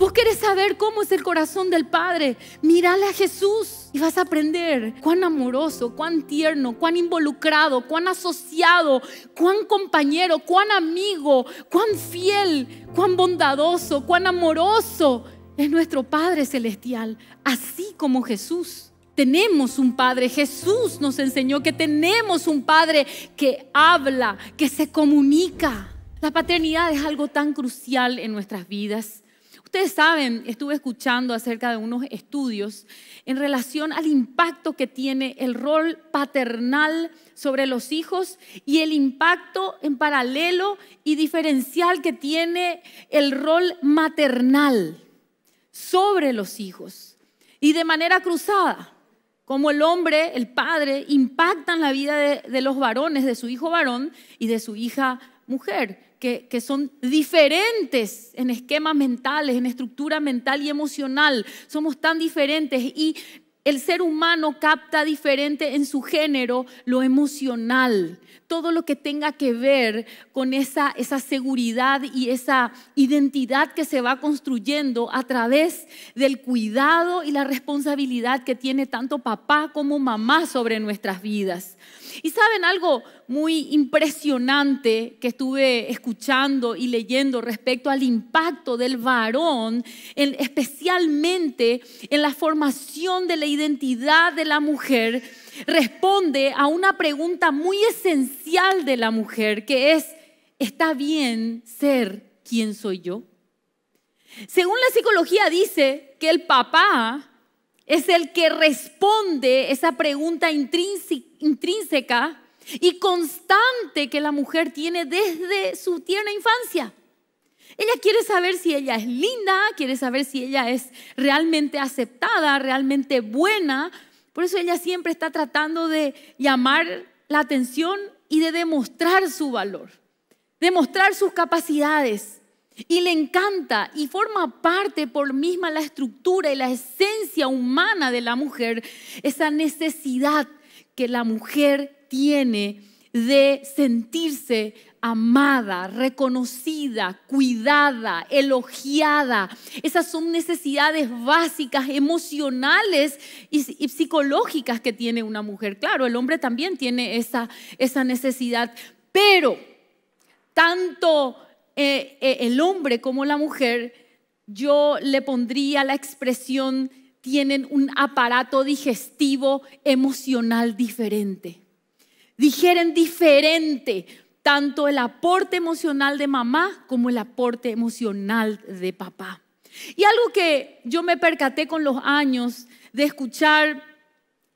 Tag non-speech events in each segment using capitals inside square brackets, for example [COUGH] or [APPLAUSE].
Vos querés saber cómo es el corazón del Padre. Mírale a Jesús y vas a aprender cuán amoroso, cuán tierno, cuán involucrado, cuán asociado, cuán compañero, cuán amigo, cuán fiel, cuán bondadoso, cuán amoroso es nuestro Padre Celestial, así como Jesús. Tenemos un Padre, Jesús nos enseñó que tenemos un Padre que habla, que se comunica. La paternidad es algo tan crucial en nuestras vidas. Ustedes saben, estuve escuchando acerca de unos estudios en relación al impacto que tiene el rol paternal sobre los hijos y el impacto en paralelo y diferencial que tiene el rol maternal sobre los hijos y de manera cruzada como el hombre, el padre, impactan la vida de, los varones, de su hijo varón y de su hija mujer que, son diferentes en esquemas mentales, en estructura mental y emocional. Somos tan diferentes y el ser humano capta diferente en su género lo emocional, todo lo que tenga que ver con esa, esa seguridad y esa identidad que se va construyendo a través del cuidado y la responsabilidad que tiene tanto papá como mamá sobre nuestras vidas. Y saben algo muy impresionante que estuve escuchando y leyendo respecto al impacto del varón, especialmente en la formación de la identidad de la mujer, responde a una pregunta muy esencial de la mujer, que es, ¿está bien ser quien soy yo? Según la psicología dice que el papá es el que responde esa pregunta intrínseca y constante que la mujer tiene desde su tierna infancia. Ella quiere saber si ella es linda, quiere saber si ella es realmente aceptada, realmente buena. Por eso ella siempre está tratando de llamar la atención y de demostrar su valor, demostrar sus capacidades y le encanta y forma parte por misma la estructura y la esencia humana de la mujer, esa necesidad que la mujer tiene de sentirse amada, reconocida, cuidada, elogiada. Esas son necesidades básicas, emocionales y, psicológicas que tiene una mujer. Claro, el hombre también tiene esa, esa necesidad, pero tanto eh, eh, el hombre como la mujer, yo le pondría la expresión, tienen un aparato digestivo emocional diferente. Dijeren diferente tanto el aporte emocional de mamá como el aporte emocional de papá. Y algo que yo me percaté con los años de escuchar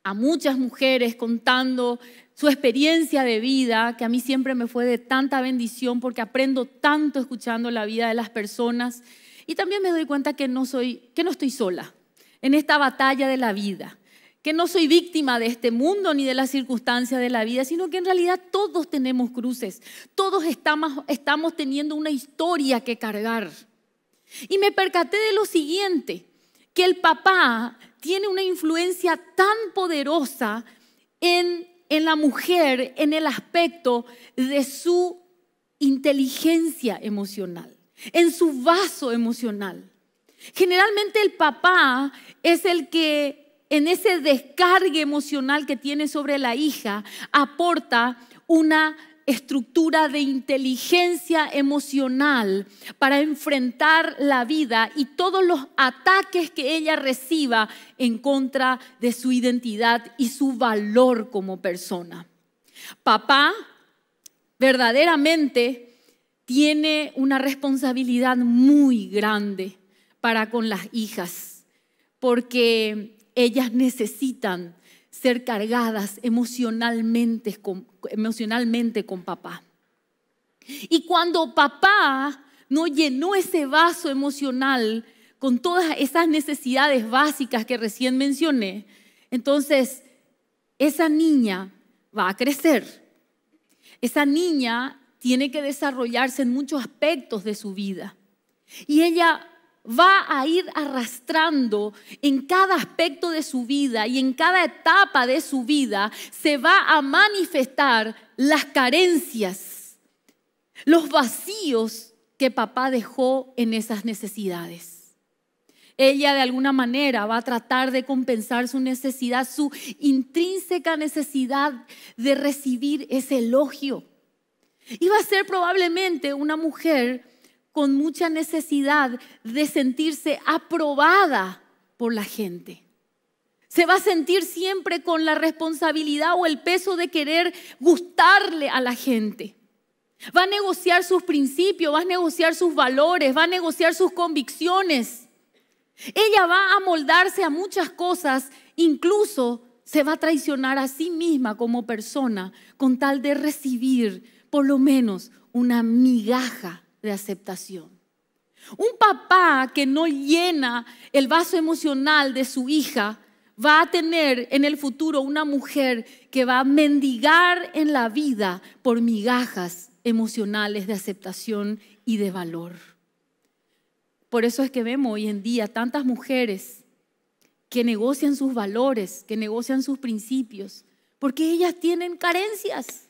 a muchas mujeres contando su experiencia de vida, que a mí siempre me fue de tanta bendición porque aprendo tanto escuchando la vida de las personas. Y también me doy cuenta que no, soy, que no estoy sola en esta batalla de la vida, que no soy víctima de este mundo ni de las circunstancias de la vida, sino que en realidad todos tenemos cruces, todos estamos, estamos teniendo una historia que cargar. Y me percaté de lo siguiente, que el papá tiene una influencia tan poderosa en en la mujer en el aspecto de su inteligencia emocional, en su vaso emocional. Generalmente el papá es el que en ese descargue emocional que tiene sobre la hija aporta una estructura de inteligencia emocional para enfrentar la vida y todos los ataques que ella reciba en contra de su identidad y su valor como persona. Papá verdaderamente tiene una responsabilidad muy grande para con las hijas, porque ellas necesitan ser cargadas emocionalmente con, emocionalmente con papá. Y cuando papá no llenó ese vaso emocional con todas esas necesidades básicas que recién mencioné, entonces esa niña va a crecer. Esa niña tiene que desarrollarse en muchos aspectos de su vida. Y ella va a ir arrastrando en cada aspecto de su vida y en cada etapa de su vida, se va a manifestar las carencias, los vacíos que papá dejó en esas necesidades. Ella de alguna manera va a tratar de compensar su necesidad, su intrínseca necesidad de recibir ese elogio. Y va a ser probablemente una mujer con mucha necesidad de sentirse aprobada por la gente. Se va a sentir siempre con la responsabilidad o el peso de querer gustarle a la gente. Va a negociar sus principios, va a negociar sus valores, va a negociar sus convicciones. Ella va a moldarse a muchas cosas, incluso se va a traicionar a sí misma como persona con tal de recibir por lo menos una migaja de aceptación. Un papá que no llena el vaso emocional de su hija va a tener en el futuro una mujer que va a mendigar en la vida por migajas emocionales de aceptación y de valor. Por eso es que vemos hoy en día tantas mujeres que negocian sus valores, que negocian sus principios, porque ellas tienen carencias,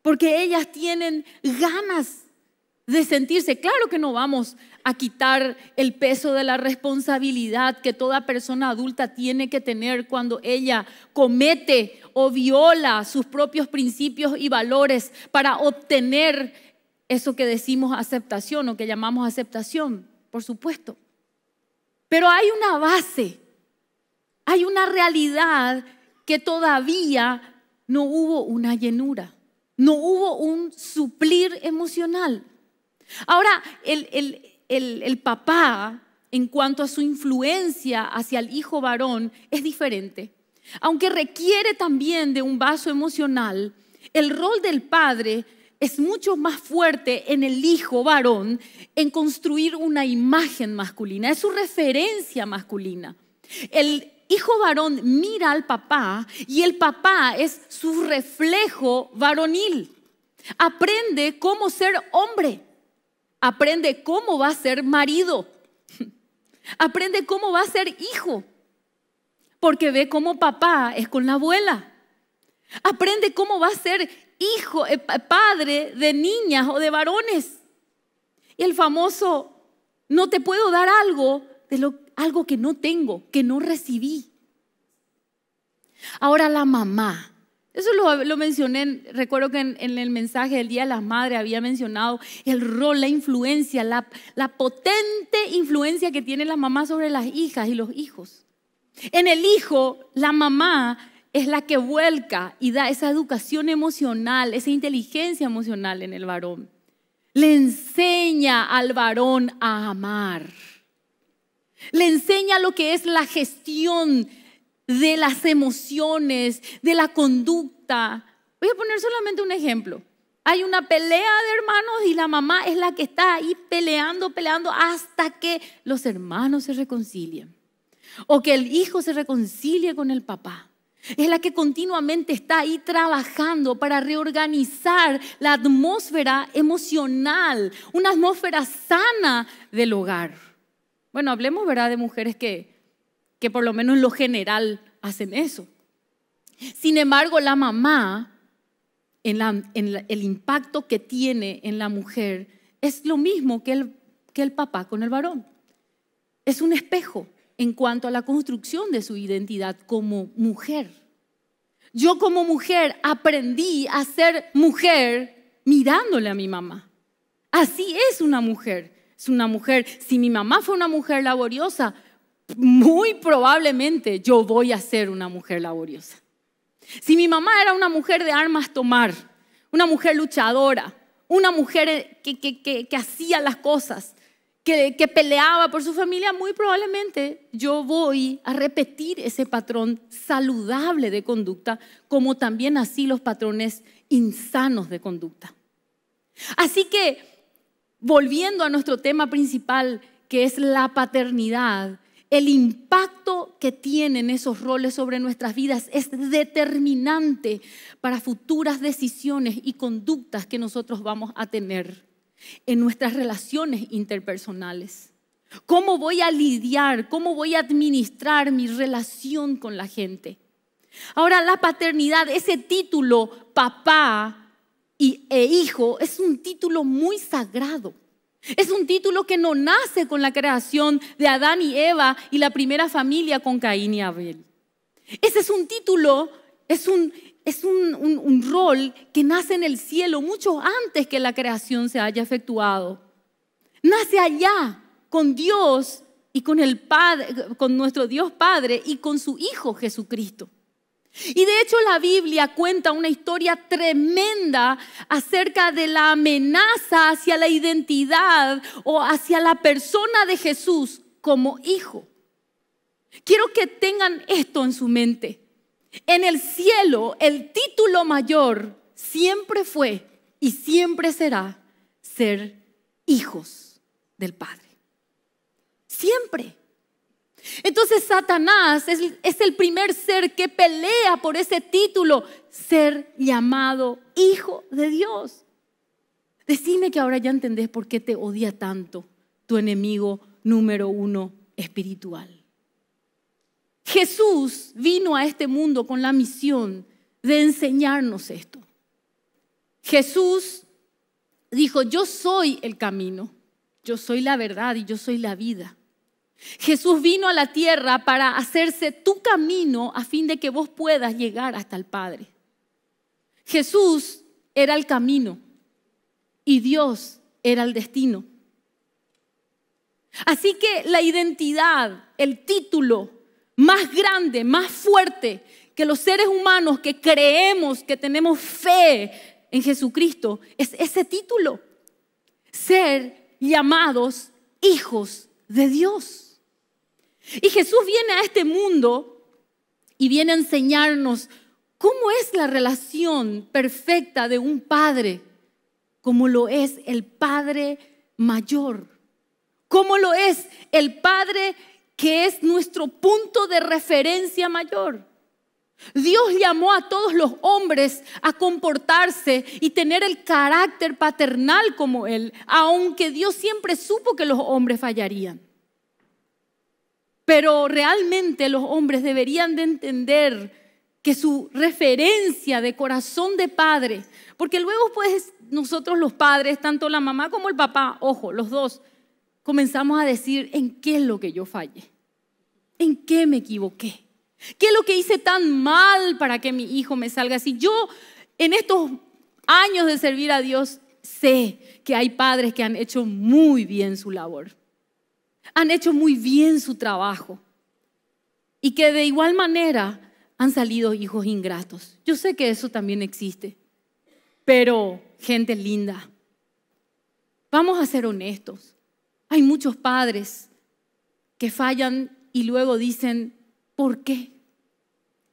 porque ellas tienen ganas de sentirse, claro que no vamos a quitar el peso de la responsabilidad que toda persona adulta tiene que tener cuando ella comete o viola sus propios principios y valores para obtener eso que decimos aceptación o que llamamos aceptación, por supuesto. Pero hay una base, hay una realidad que todavía no hubo una llenura, no hubo un suplir emocional. Ahora, el, papá, en cuanto a su influencia hacia el hijo varón, es diferente. Aunque requiere también de un vaso emocional, el rol del padre es mucho más fuerte en el hijo varón en construir una imagen masculina, es su referencia masculina. El hijo varón mira al papá y el papá es su reflejo varonil. Aprende cómo ser hombre aprende cómo va a ser marido, aprende cómo va a ser hijo, porque ve cómo papá es con la abuela, aprende cómo va a ser hijo, eh, padre de niñas o de varones. Y el famoso, no te puedo dar algo de lo, algo que no tengo, que no recibí. Ahora la mamá eso lo, mencioné, recuerdo que en, el mensaje del Día de las Madres había mencionado el rol, la influencia, la, la potente influencia que tiene la mamá sobre las hijas y los hijos. En el hijo, la mamá es la que vuelca y da esa educación emocional, esa inteligencia emocional en el varón. Le enseña al varón a amar. Le enseña lo que es la gestión de las emociones, de la conducta. Voy a poner solamente un ejemplo. Hay una pelea de hermanos y la mamá es la que está ahí peleando, peleando hasta que los hermanos se reconcilien. O que el hijo se reconcilie con el papá. Es la que continuamente está ahí trabajando para reorganizar la atmósfera emocional, una atmósfera sana del hogar. Bueno, hablemos, ¿verdad?, de mujeres que que por lo menos en lo general hacen eso. Sin embargo, la mamá, en, el impacto que tiene en la mujer, es lo mismo que el, que el papá con el varón. Es un espejo en cuanto a la construcción de su identidad como mujer. Yo como mujer aprendí a ser mujer mirándole a mi mamá. Así es una mujer. Es una mujer, si mi mamá fue una mujer laboriosa, muy probablemente yo voy a ser una mujer laboriosa. Si mi mamá era una mujer de armas tomar, una mujer luchadora, una mujer que, hacía las cosas, que, peleaba por su familia, muy probablemente yo voy a repetir ese patrón saludable de conducta, como también así los patrones insanos de conducta. Así que, volviendo a nuestro tema principal, que es la paternidad, el impacto que tienen esos roles sobre nuestras vidas es determinante para futuras decisiones y conductas que nosotros vamos a tener en nuestras relaciones interpersonales. ¿Cómo voy a lidiar? ¿Cómo voy a administrar mi relación con la gente? Ahora, la paternidad, ese título, papá y, e hijo, es un título muy sagrado. Es un título que no nace con la creación de Adán y Eva y la primera familia con Caín y Abel. Ese es un título, es un, rol que nace en el cielo mucho antes que la creación se haya efectuado. Nace allá con Dios y con el con nuestro Dios Padre y con su Hijo Jesucristo. Y de hecho la Biblia cuenta una historia tremenda acerca de la amenaza hacia la identidad o hacia la persona de Jesús como hijo. Quiero que tengan esto en su mente. En el cielo el título mayor siempre fue y siempre será ser hijos del Padre. Siempre. Entonces Satanás es, el primer ser que pelea por ese título, ser llamado hijo de Dios. Decime que ahora ya entendés por qué te odia tanto tu enemigo número uno espiritual. Jesús vino a este mundo con la misión de enseñarnos esto. Jesús dijo, yo soy el camino, yo soy la verdad y yo soy la vida. Jesús vino a la tierra para hacerse tu camino a fin de que vos puedas llegar hasta el Padre. Jesús era el camino y Dios era el destino. Así que la identidad, el título más grande, más fuerte que los seres humanos que creemos, que tenemos fe en Jesucristo, es ese título. Ser llamados hijos de Dios. Y Jesús viene a este mundo y viene a enseñarnos cómo es la relación perfecta de un padre, como lo es el Padre mayor, como lo es el Padre que es nuestro punto de referencia mayor. Dios llamó a todos los hombres a comportarse y tener el carácter paternal como Él, aunque Dios siempre supo que los hombres fallarían. Pero realmente los hombres deberían de entender que su referencia de corazón de padre, porque luego pues nosotros los padres, tanto la mamá como el papá, ojo, los dos, comenzamos a decir en qué es lo que yo fallé, en qué me equivoqué, qué es lo que hice tan mal para que mi hijo me salga así. Yo en estos años de servir a Dios sé que hay padres que han hecho muy bien su labor han hecho muy bien su trabajo y que de igual manera han salido hijos ingratos. Yo sé que eso también existe, pero gente linda, vamos a ser honestos. Hay muchos padres que fallan y luego dicen, ¿por qué?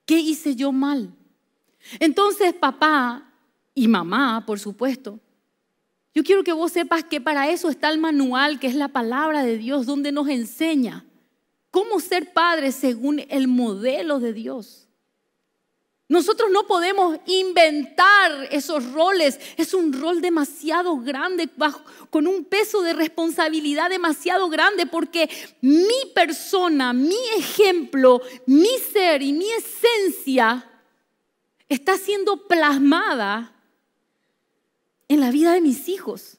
¿Qué hice yo mal? Entonces papá y mamá, por supuesto, yo quiero que vos sepas que para eso está el manual, que es la palabra de Dios, donde nos enseña cómo ser padres según el modelo de Dios. Nosotros no podemos inventar esos roles. Es un rol demasiado grande, con un peso de responsabilidad demasiado grande, porque mi persona, mi ejemplo, mi ser y mi esencia está siendo plasmada en la vida de mis hijos.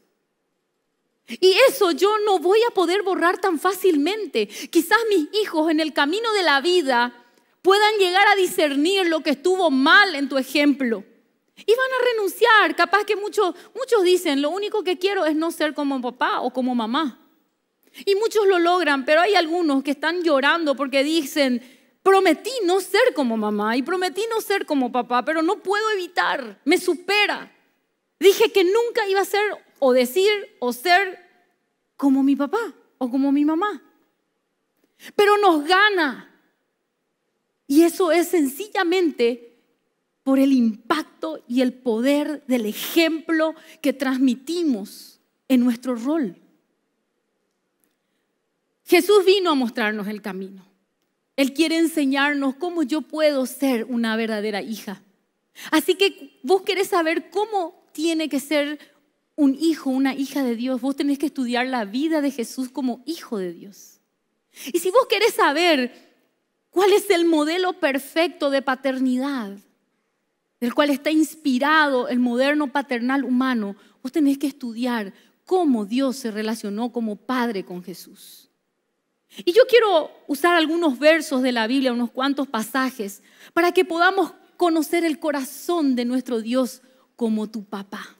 Y eso yo no voy a poder borrar tan fácilmente. Quizás mis hijos en el camino de la vida puedan llegar a discernir lo que estuvo mal en tu ejemplo. Y van a renunciar. Capaz que muchos, muchos dicen, lo único que quiero es no ser como papá o como mamá. Y muchos lo logran, pero hay algunos que están llorando porque dicen, prometí no ser como mamá y prometí no ser como papá, pero no puedo evitar, me supera. Dije que nunca iba a ser o decir o ser como mi papá o como mi mamá. Pero nos gana. Y eso es sencillamente por el impacto y el poder del ejemplo que transmitimos en nuestro rol. Jesús vino a mostrarnos el camino. Él quiere enseñarnos cómo yo puedo ser una verdadera hija. Así que vos querés saber cómo tiene que ser un hijo, una hija de Dios. Vos tenés que estudiar la vida de Jesús como hijo de Dios. Y si vos querés saber cuál es el modelo perfecto de paternidad, del cual está inspirado el moderno paternal humano, vos tenés que estudiar cómo Dios se relacionó como padre con Jesús. Y yo quiero usar algunos versos de la Biblia, unos cuantos pasajes, para que podamos conocer el corazón de nuestro Dios como tu papá.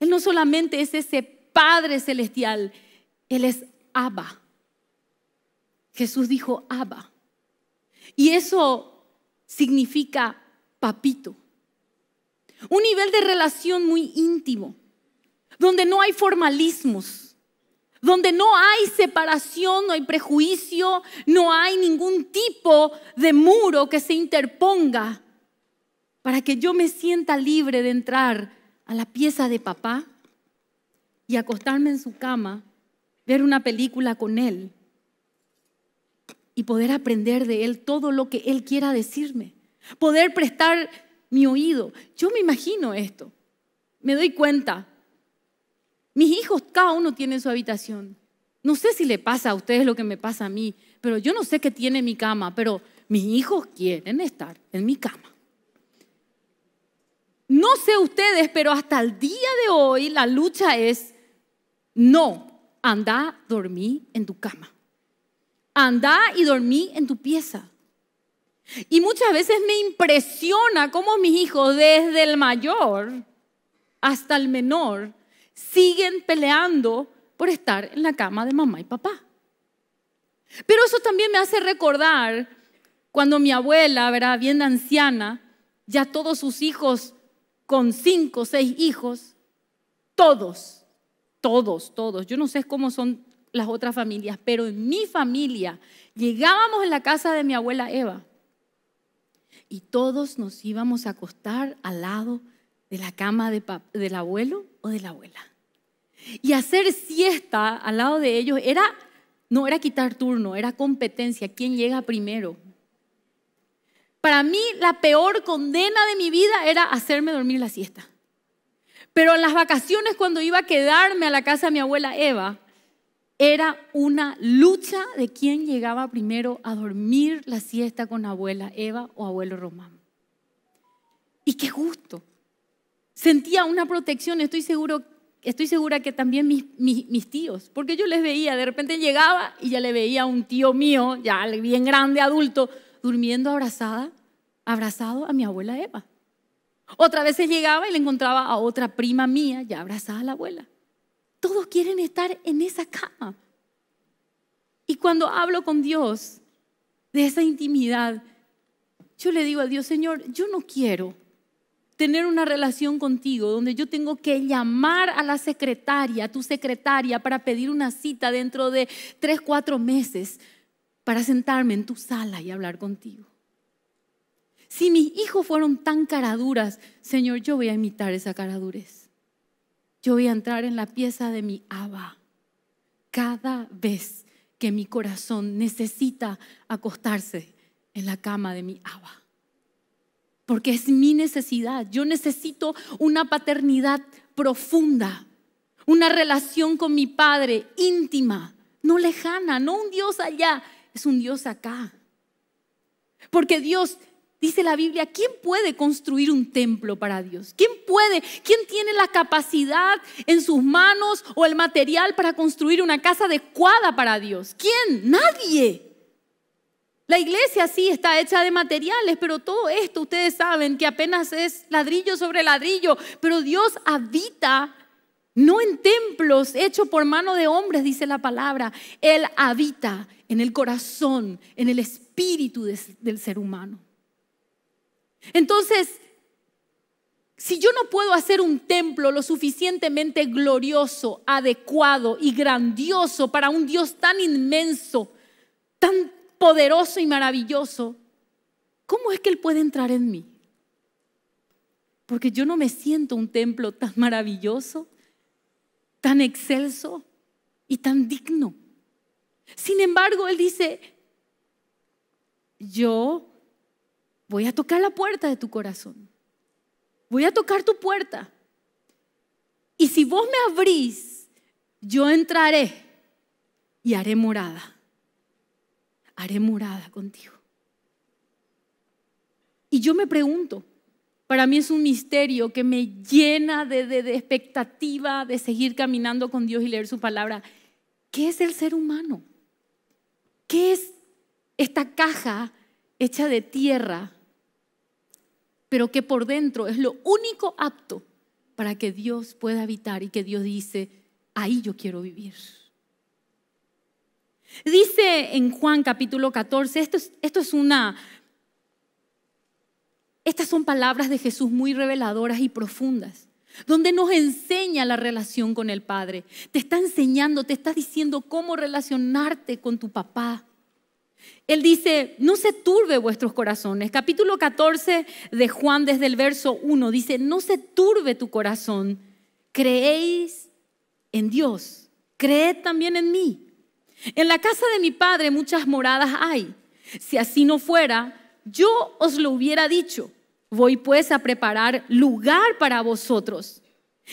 Él no solamente es ese Padre Celestial, Él es Abba. Jesús dijo Abba. Y eso significa papito. Un nivel de relación muy íntimo, donde no hay formalismos, donde no hay separación, no hay prejuicio, no hay ningún tipo de muro que se interponga para que yo me sienta libre de entrar a la pieza de papá y acostarme en su cama, ver una película con él y poder aprender de él todo lo que él quiera decirme, poder prestar mi oído. Yo me imagino esto, me doy cuenta. Mis hijos, cada uno tiene su habitación. No sé si le pasa a ustedes lo que me pasa a mí, pero yo no sé qué tiene mi cama, pero mis hijos quieren estar en mi cama sé ustedes, pero hasta el día de hoy la lucha es, no, anda, dormí en tu cama. Anda y dormí en tu pieza. Y muchas veces me impresiona cómo mis hijos, desde el mayor hasta el menor, siguen peleando por estar en la cama de mamá y papá. Pero eso también me hace recordar cuando mi abuela, verá, Bien anciana, ya todos sus hijos con cinco o seis hijos, todos, todos, todos, yo no sé cómo son las otras familias, pero en mi familia llegábamos a la casa de mi abuela Eva y todos nos íbamos a acostar al lado de la cama del abuelo o de la abuela. Y hacer siesta al lado de ellos era, no era quitar turno, era competencia, quién llega primero. Para mí la peor condena de mi vida era hacerme dormir la siesta. Pero en las vacaciones cuando iba a quedarme a la casa de mi abuela Eva, era una lucha de quién llegaba primero a dormir la siesta con abuela Eva o abuelo Román. Y qué gusto. Sentía una protección, estoy, segura que también mis, mis, tíos, porque yo les veía, de repente llegaba y ya le veía a un tío mío, ya bien grande, adulto, durmiendo abrazada, abrazado a mi abuela Eva. Otra vez se llegaba y le encontraba a otra prima mía ya abrazada a la abuela. Todos quieren estar en esa cama. Y cuando hablo con Dios de esa intimidad, yo le digo a Dios, Señor, yo no quiero tener una relación contigo donde yo tengo que llamar a la secretaria, a tu secretaria, para pedir una cita dentro de tres, cuatro meses para sentarme en tu sala y hablar contigo. Si mis hijos fueron tan caraduras, Señor, yo voy a imitar esa caradurez. Yo voy a entrar en la pieza de mi Abba cada vez que mi corazón necesita acostarse en la cama de mi Aba, Porque es mi necesidad. Yo necesito una paternidad profunda, una relación con mi Padre íntima, no lejana, no un Dios allá, es un Dios acá. Porque Dios, dice la Biblia, ¿quién puede construir un templo para Dios? ¿Quién puede? ¿Quién tiene la capacidad en sus manos o el material para construir una casa adecuada para Dios? ¿Quién? Nadie. La iglesia sí está hecha de materiales, pero todo esto ustedes saben que apenas es ladrillo sobre ladrillo, pero Dios habita no en templos hechos por mano de hombres, dice la palabra. Él habita en el corazón, en el espíritu del ser humano. Entonces, si yo no puedo hacer un templo lo suficientemente glorioso, adecuado y grandioso para un Dios tan inmenso, tan poderoso y maravilloso, ¿cómo es que Él puede entrar en mí? Porque yo no me siento un templo tan maravilloso, tan excelso y tan digno. Sin embargo, Él dice, yo voy a tocar la puerta de tu corazón. Voy a tocar tu puerta. Y si vos me abrís, yo entraré y haré morada. Haré morada contigo. Y yo me pregunto, para mí es un misterio que me llena de, expectativa de seguir caminando con Dios y leer su palabra. ¿Qué es el ser humano? ¿Qué es esta caja hecha de tierra, pero que por dentro es lo único apto para que Dios pueda habitar y que Dios dice, ahí yo quiero vivir? Dice en Juan capítulo 14, esto es una estas son palabras de Jesús muy reveladoras y profundas, donde nos enseña la relación con el Padre. Te está enseñando, te está diciendo cómo relacionarte con tu papá. Él dice, no se turbe vuestros corazones. Capítulo 14 de Juan desde el verso 1 dice, no se turbe tu corazón. Creéis en Dios, creed también en mí. En la casa de mi Padre muchas moradas hay. Si así no fuera, yo os lo hubiera dicho Voy pues a preparar lugar para vosotros.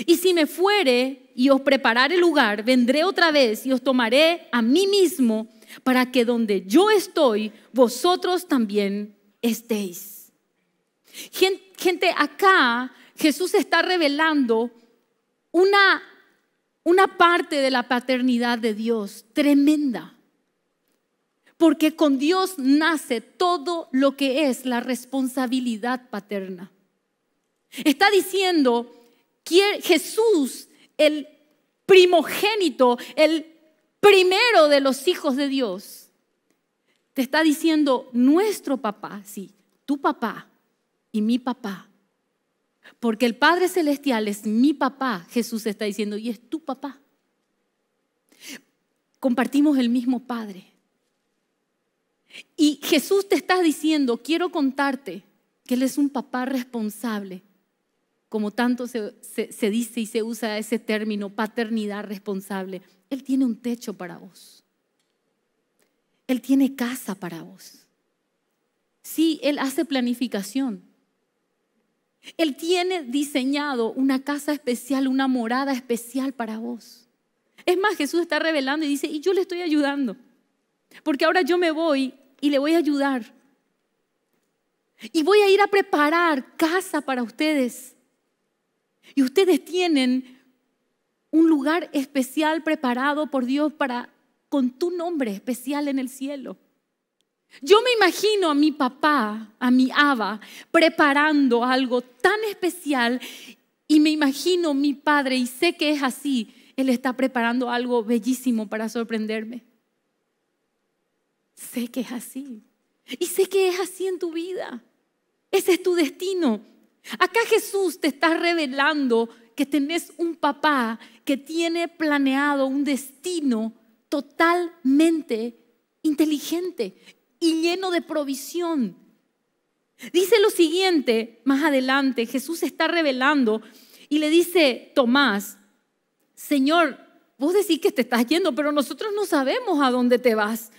Y si me fuere y os prepararé lugar, vendré otra vez y os tomaré a mí mismo para que donde yo estoy, vosotros también estéis. Gente, acá Jesús está revelando una, una parte de la paternidad de Dios tremenda porque con Dios nace todo lo que es la responsabilidad paterna. Está diciendo Jesús, el primogénito, el primero de los hijos de Dios, te está diciendo nuestro papá, sí, tu papá y mi papá. Porque el Padre Celestial es mi papá, Jesús está diciendo, y es tu papá. Compartimos el mismo Padre. Y Jesús te está diciendo, quiero contarte que Él es un papá responsable, como tanto se, dice y se usa ese término, paternidad responsable. Él tiene un techo para vos. Él tiene casa para vos. Sí, Él hace planificación. Él tiene diseñado una casa especial, una morada especial para vos. Es más, Jesús está revelando y dice, y yo le estoy ayudando. Porque ahora yo me voy y le voy a ayudar. Y voy a ir a preparar casa para ustedes. Y ustedes tienen un lugar especial preparado por Dios para con tu nombre especial en el cielo. Yo me imagino a mi papá, a mi aba, preparando algo tan especial y me imagino mi padre y sé que es así, él está preparando algo bellísimo para sorprenderme. Sé que es así. Y sé que es así en tu vida. Ese es tu destino. Acá Jesús te está revelando que tenés un papá que tiene planeado un destino totalmente inteligente y lleno de provisión. Dice lo siguiente más adelante, Jesús está revelando y le dice Tomás, Señor, vos decís que te estás yendo, pero nosotros no sabemos a dónde te vas.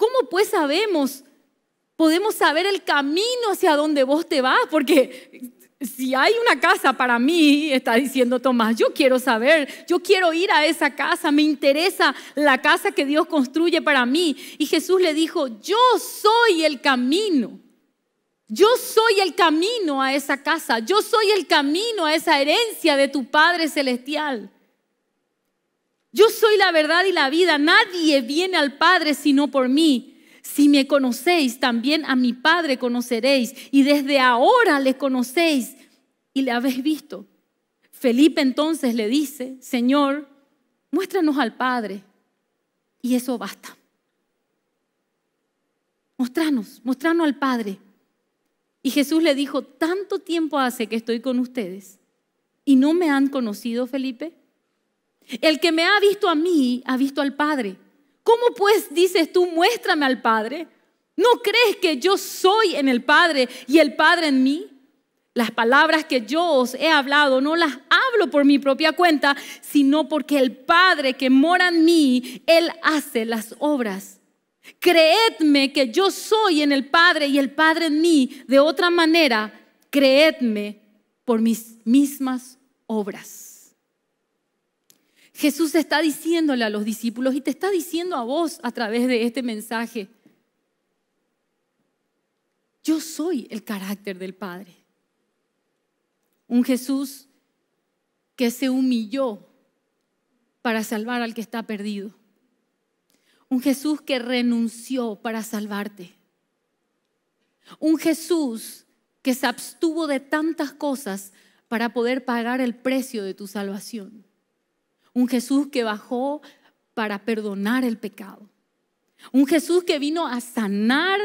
¿Cómo pues sabemos? Podemos saber el camino hacia donde vos te vas, porque si hay una casa para mí, está diciendo Tomás, yo quiero saber, yo quiero ir a esa casa, me interesa la casa que Dios construye para mí. Y Jesús le dijo, yo soy el camino, yo soy el camino a esa casa, yo soy el camino a esa herencia de tu Padre Celestial. Yo soy la verdad y la vida. Nadie viene al Padre sino por mí. Si me conocéis, también a mi Padre conoceréis. Y desde ahora le conocéis y le habéis visto. Felipe entonces le dice, Señor, muéstranos al Padre. Y eso basta. Muéstranos, muéstranos al Padre. Y Jesús le dijo, tanto tiempo hace que estoy con ustedes y no me han conocido, Felipe. El que me ha visto a mí, ha visto al Padre. ¿Cómo pues dices tú, muéstrame al Padre? ¿No crees que yo soy en el Padre y el Padre en mí? Las palabras que yo os he hablado no las hablo por mi propia cuenta, sino porque el Padre que mora en mí, Él hace las obras. Creedme que yo soy en el Padre y el Padre en mí. De otra manera, creedme por mis mismas obras. Jesús está diciéndole a los discípulos y te está diciendo a vos a través de este mensaje. Yo soy el carácter del Padre. Un Jesús que se humilló para salvar al que está perdido. Un Jesús que renunció para salvarte. Un Jesús que se abstuvo de tantas cosas para poder pagar el precio de tu salvación. Un Jesús que bajó para perdonar el pecado. Un Jesús que vino a sanar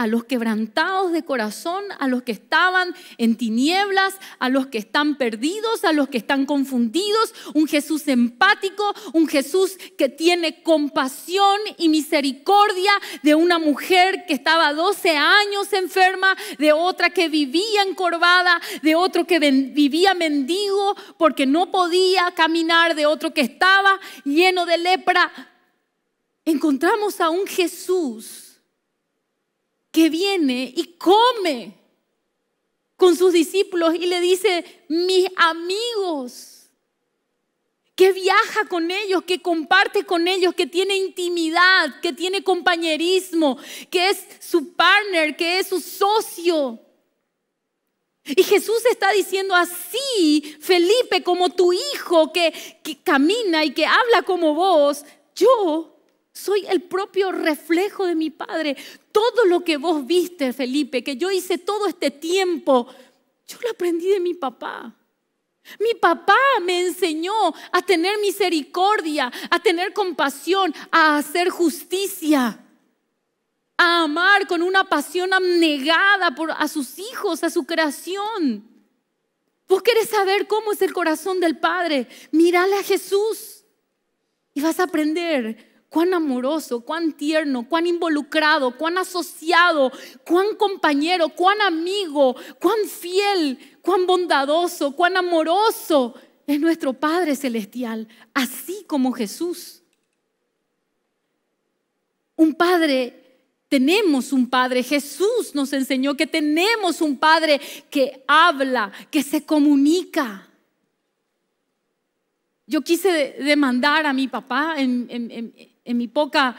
a los quebrantados de corazón, a los que estaban en tinieblas, a los que están perdidos, a los que están confundidos, un Jesús empático, un Jesús que tiene compasión y misericordia de una mujer que estaba 12 años enferma, de otra que vivía encorvada, de otro que vivía mendigo porque no podía caminar, de otro que estaba lleno de lepra. Encontramos a un Jesús que viene y come con sus discípulos y le dice, mis amigos, que viaja con ellos, que comparte con ellos, que tiene intimidad, que tiene compañerismo, que es su partner, que es su socio. Y Jesús está diciendo así, Felipe, como tu hijo que, que camina y que habla como vos, yo soy el propio reflejo de mi Padre. Todo lo que vos viste, Felipe, que yo hice todo este tiempo, yo lo aprendí de mi papá. Mi papá me enseñó a tener misericordia, a tener compasión, a hacer justicia, a amar con una pasión abnegada por, a sus hijos, a su creación. Vos querés saber cómo es el corazón del Padre. Mírale a Jesús y vas a aprender cuán amoroso, cuán tierno, cuán involucrado, cuán asociado, cuán compañero, cuán amigo, cuán fiel, cuán bondadoso, cuán amoroso es nuestro Padre Celestial, así como Jesús. Un Padre, tenemos un Padre, Jesús nos enseñó que tenemos un Padre que habla, que se comunica. Yo quise demandar a mi papá en, en mi poca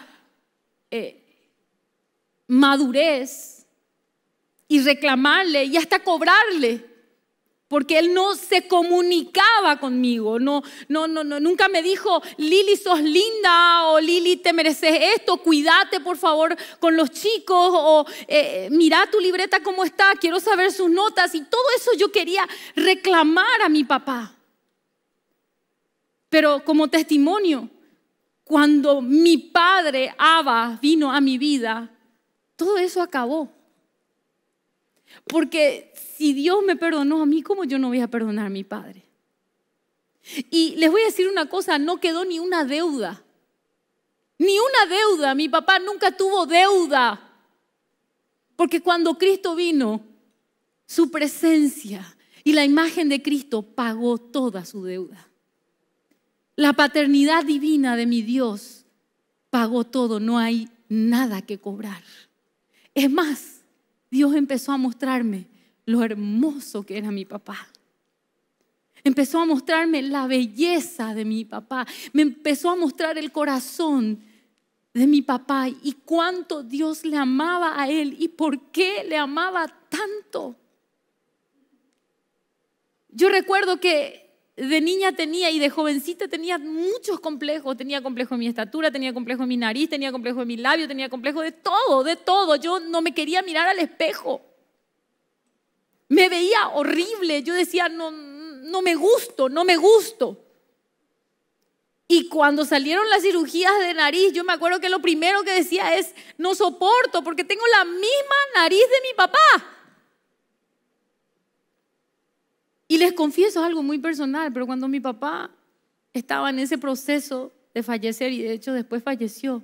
eh, madurez y reclamarle y hasta cobrarle, porque él no se comunicaba conmigo, no, no, no, nunca me dijo, Lili, sos linda, o Lili, te mereces esto, cuídate por favor con los chicos, o eh, eh, mira tu libreta cómo está, quiero saber sus notas, y todo eso yo quería reclamar a mi papá. Pero como testimonio, cuando mi padre Abba vino a mi vida, todo eso acabó. Porque si Dios me perdonó a mí, ¿cómo yo no voy a perdonar a mi padre? Y les voy a decir una cosa, no quedó ni una deuda. Ni una deuda. Mi papá nunca tuvo deuda. Porque cuando Cristo vino, su presencia y la imagen de Cristo pagó toda su deuda. La paternidad divina de mi Dios pagó todo, no hay nada que cobrar. Es más, Dios empezó a mostrarme lo hermoso que era mi papá. Empezó a mostrarme la belleza de mi papá. Me empezó a mostrar el corazón de mi papá y cuánto Dios le amaba a él y por qué le amaba tanto. Yo recuerdo que de niña tenía y de jovencita tenía muchos complejos. Tenía complejo en mi estatura, tenía complejo en mi nariz, tenía complejo en mi labio, tenía complejo de todo, de todo. Yo no me quería mirar al espejo. Me veía horrible. Yo decía, no, no me gusto, no me gusto. Y cuando salieron las cirugías de nariz, yo me acuerdo que lo primero que decía es, no soporto porque tengo la misma nariz de mi papá. Y les confieso algo muy personal, pero cuando mi papá estaba en ese proceso de fallecer y de hecho después falleció,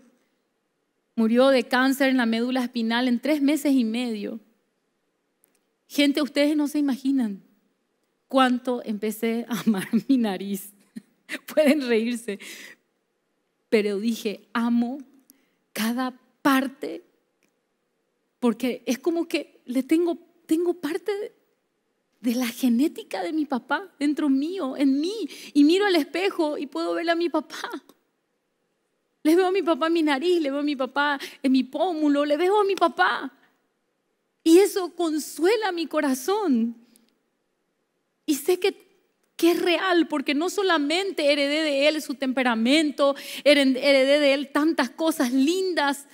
murió de cáncer en la médula espinal en tres meses y medio. Gente, ustedes no se imaginan cuánto empecé a [LAUGHS] amar mi nariz. [LAUGHS] Pueden reírse, pero dije, amo cada parte, porque es como que le tengo, tengo parte de la genética de mi papá dentro mío, en mí. Y miro al espejo y puedo ver a mi papá. Le veo a mi papá en mi nariz, le veo a mi papá en mi pómulo, le veo a mi papá. Y eso consuela mi corazón. Y sé que, que es real, porque no solamente heredé de él su temperamento, heredé de él tantas cosas lindas,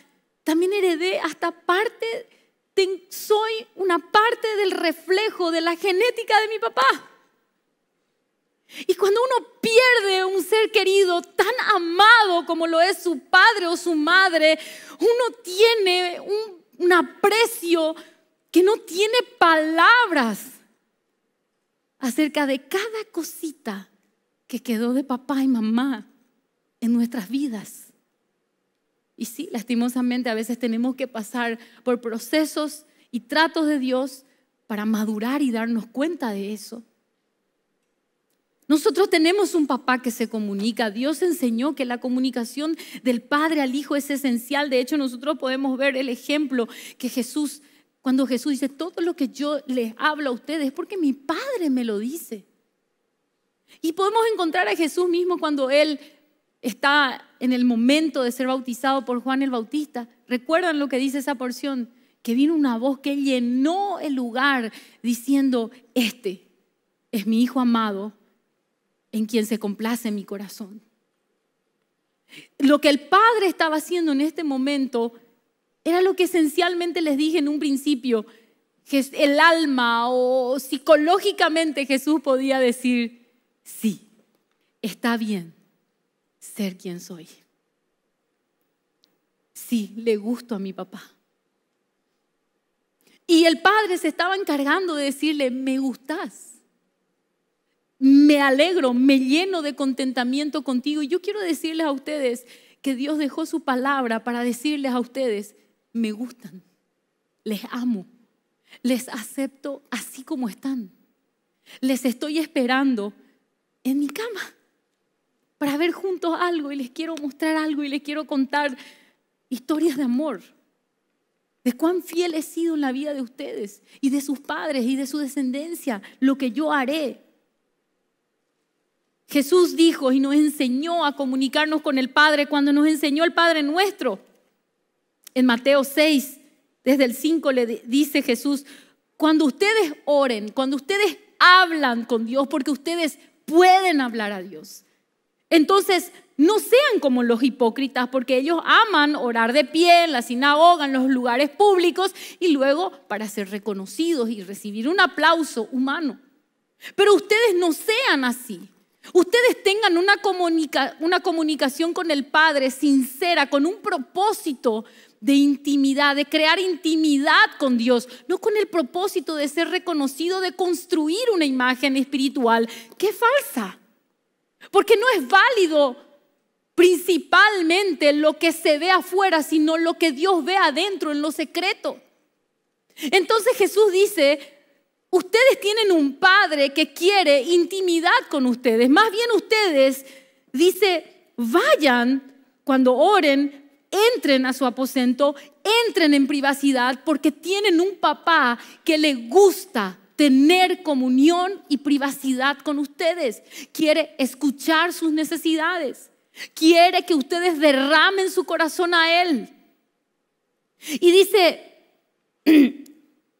también heredé hasta parte soy una parte del reflejo de la genética de mi papá. Y cuando uno pierde un ser querido tan amado como lo es su padre o su madre, uno tiene un, aprecio que no tiene palabras acerca de cada cosita que quedó de papá y mamá en nuestras vidas. Y sí, lastimosamente a veces tenemos que pasar por procesos y tratos de Dios para madurar y darnos cuenta de eso. Nosotros tenemos un papá que se comunica. Dios enseñó que la comunicación del Padre al Hijo es esencial. De hecho, nosotros podemos ver el ejemplo que Jesús, cuando Jesús dice, todo lo que yo les hablo a ustedes es porque mi Padre me lo dice. Y podemos encontrar a Jesús mismo cuando Él está en el momento de ser bautizado por Juan el Bautista. ¿Recuerdan lo que dice esa porción? Que vino una voz que llenó el lugar diciendo, este es mi Hijo amado en quien se complace mi corazón. Lo que el Padre estaba haciendo en este momento era lo que esencialmente les dije en un principio, que el alma o psicológicamente Jesús podía decir, sí, está bien, ser quien soy. Sí, le gusto a mi papá. Y el padre se estaba encargando de decirle, me gustas, me alegro, me lleno de contentamiento contigo. Y yo quiero decirles a ustedes que Dios dejó su palabra para decirles a ustedes, me gustan, les amo, les acepto así como están, les estoy esperando en mi cama para ver juntos algo y les quiero mostrar algo y les quiero contar historias de amor. De cuán fiel he sido en la vida de ustedes y de sus padres y de su descendencia, lo que yo haré. Jesús dijo y nos enseñó a comunicarnos con el Padre cuando nos enseñó el Padre nuestro. En Mateo 6, desde el 5 le dice Jesús, cuando ustedes oren, cuando ustedes hablan con Dios, porque ustedes pueden hablar a Dios, entonces, no sean como los hipócritas, porque ellos aman orar de pie en la sinagoga, en los lugares públicos, y luego para ser reconocidos y recibir un aplauso humano. Pero ustedes no sean así. Ustedes tengan una, comunicación con el Padre sincera, con un propósito de intimidad, de crear intimidad con Dios, no con el propósito de ser reconocido, de construir una imagen espiritual Qué falsa. Porque no es válido principalmente lo que se ve afuera, sino lo que Dios ve adentro, en lo secreto. Entonces Jesús dice, ustedes tienen un padre que quiere intimidad con ustedes. Más bien ustedes, dice, vayan cuando oren, entren a su aposento, entren en privacidad, porque tienen un papá que le gusta tener comunión y privacidad con ustedes. Quiere escuchar sus necesidades. Quiere que ustedes derramen su corazón a Él. Y dice, [CLEARS THROAT]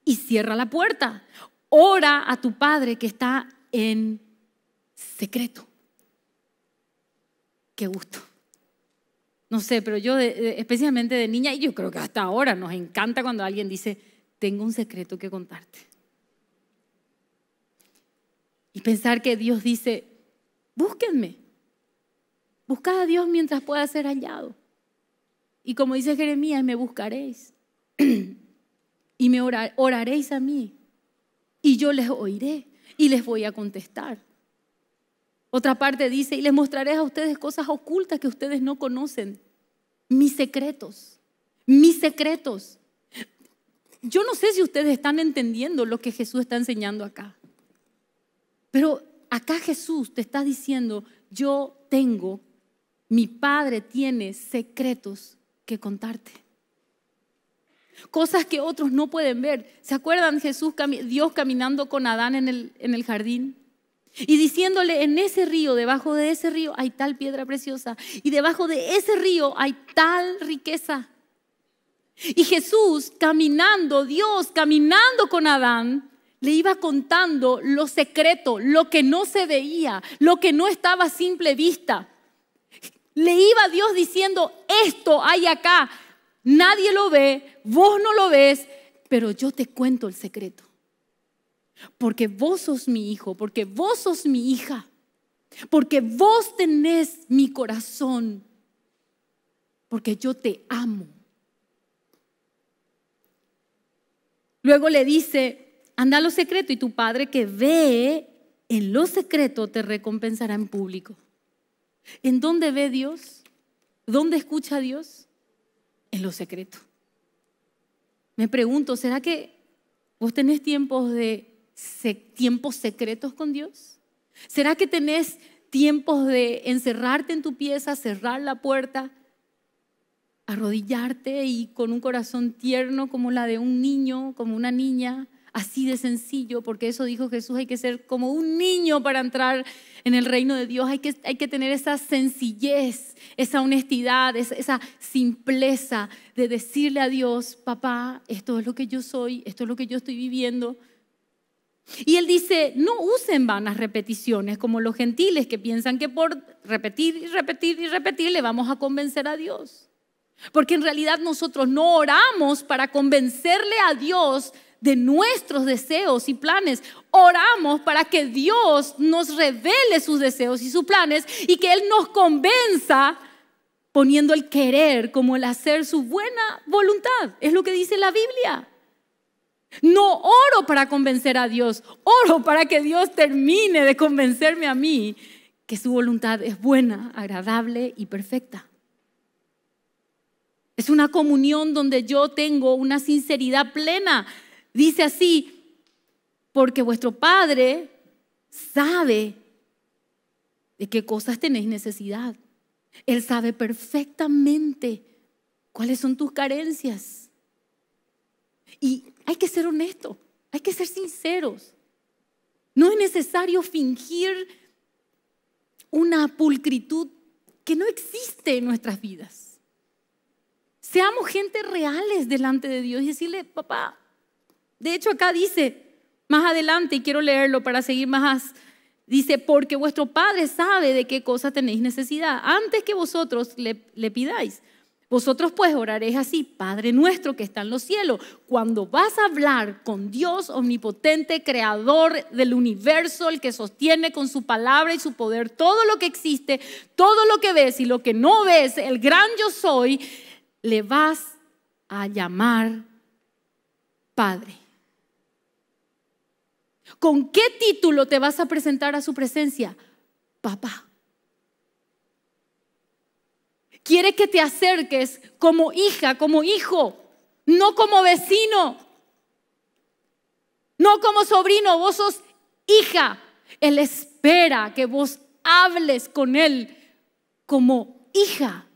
y cierra la puerta. Ora a tu Padre que está en secreto. Qué gusto. No sé, pero yo especialmente de niña, y yo creo que hasta ahora nos encanta cuando alguien dice, tengo un secreto que contarte. Y pensar que Dios dice, búsquenme. Buscad a Dios mientras pueda ser hallado. Y como dice Jeremías, me buscaréis. [CLEARS THROAT] y me oraréis a mí. Y yo les oiré y les voy a contestar. Otra parte dice, y les mostraré a ustedes cosas ocultas que ustedes no conocen. Mis secretos. Mis secretos. Yo no sé si ustedes están entendiendo lo que Jesús está enseñando acá. Pero acá Jesús te está diciendo, yo tengo, mi Padre tiene secretos que contarte. Cosas que otros no pueden ver. ¿Se acuerdan Jesús, Dios caminando con Adán en el, en el jardín? Y diciéndole, en ese río, debajo de ese río hay tal piedra preciosa. Y debajo de ese río hay tal riqueza. Y Jesús caminando, Dios caminando con Adán, le iba contando lo secreto, lo que no se veía, lo que no estaba a simple vista. Le iba Dios diciendo, esto hay acá, nadie lo ve, vos no lo ves, pero yo te cuento el secreto. Porque vos sos mi hijo, porque vos sos mi hija, porque vos tenés mi corazón, porque yo te amo. Luego le dice, Anda a lo secreto y tu Padre que ve en lo secreto te recompensará en público. ¿En dónde ve Dios? ¿Dónde escucha a Dios? En lo secreto. Me pregunto, ¿será que vos tenés tiempos de tiempos secretos con Dios? ¿Será que tenés tiempos de encerrarte en tu pieza, cerrar la puerta, arrodillarte y con un corazón tierno como la de un niño, como una niña, así de sencillo, porque eso dijo Jesús, hay que ser como un niño para entrar en el reino de Dios, hay que, hay que tener esa sencillez, esa honestidad, esa, simpleza de decirle a Dios, papá, esto es lo que yo soy, esto es lo que yo estoy viviendo. Y él dice, no usen vanas repeticiones como los gentiles que piensan que por repetir y repetir y repetir le vamos a convencer a Dios. Porque en realidad nosotros no oramos para convencerle a Dios de nuestros deseos y planes. Oramos para que Dios nos revele sus deseos y sus planes y que Él nos convenza poniendo el querer como el hacer su buena voluntad. Es lo que dice la Biblia. No oro para convencer a Dios, oro para que Dios termine de convencerme a mí que su voluntad es buena, agradable y perfecta. Es una comunión donde yo tengo una sinceridad plena Dice así, porque vuestro Padre sabe de qué cosas tenéis necesidad. Él sabe perfectamente cuáles son tus carencias. Y hay que ser honesto, hay que ser sinceros. No es necesario fingir una pulcritud que no existe en nuestras vidas. Seamos gente reales delante de Dios y decirle, papá, de hecho, acá dice, más adelante, y quiero leerlo para seguir más, dice, porque vuestro Padre sabe de qué cosa tenéis necesidad antes que vosotros le, le pidáis. Vosotros pues oraréis así, Padre nuestro que está en los cielos, cuando vas a hablar con Dios omnipotente, creador del universo, el que sostiene con su palabra y su poder todo lo que existe, todo lo que ves y lo que no ves, el gran yo soy, le vas a llamar Padre. ¿Con qué título te vas a presentar a su presencia? Papá. Quiere que te acerques como hija, como hijo, no como vecino, no como sobrino, vos sos hija. Él espera que vos hables con él como hija.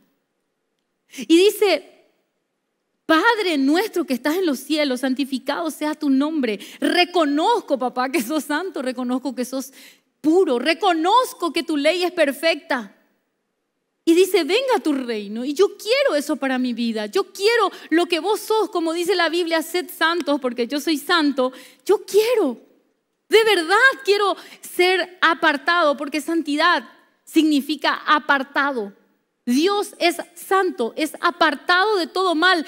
Y dice, Padre nuestro que estás en los cielos, santificado sea tu nombre. Reconozco, papá, que sos santo, reconozco que sos puro, reconozco que tu ley es perfecta. Y dice, venga tu reino. Y yo quiero eso para mi vida. Yo quiero lo que vos sos, como dice la Biblia, sed santos, porque yo soy santo. Yo quiero. De verdad quiero ser apartado, porque santidad significa apartado. Dios es santo, es apartado de todo mal.